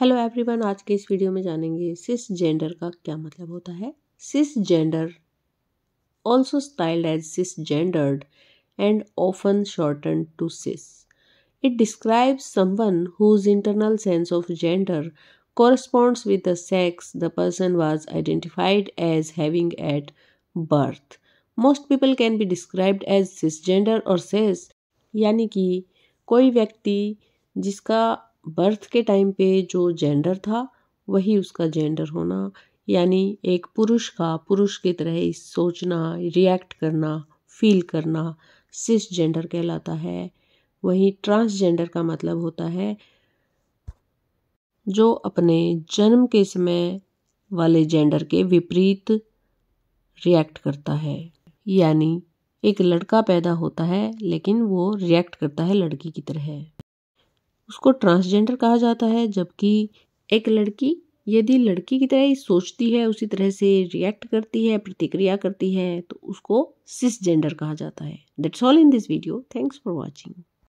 hello everyone आज के इस वीडियो में जानेंगे सिस जेंडर का क्या मतलब होता है cis gender also styled as cis gendered and often shorten to cis it describes someone whose internal sense of gender with the sex the person was identified as having at birth most people can be described as cis gender और cis यानी कि कोई व्यक्ति जिसका birth के time पे जो gender था वही उसका जेंडर होना यानी एक पुरुष का पुरुष की तरह सोचना रिएक्ट करना फील करना सिस जेंडर कहलाता है वहीं ट्रांसजेंडर का मतलब होता है जो अपने जन्म के समय वाले जेंडर के विपरीत रिएक्ट करता है यानी एक लड़का पैदा होता है लेकिन वो रिएक्ट करता है लड़की की तरह उसको ट्रांसजेंडर कहा जाता है जबकि एक लड़की यदि लड़की की तरह ही सोचती है उसी तरह से रिएक्ट करती है प्रतिक्रिया करती है तो उसको सिसजेंडर कहा जाता है that's all in this video thanks for watching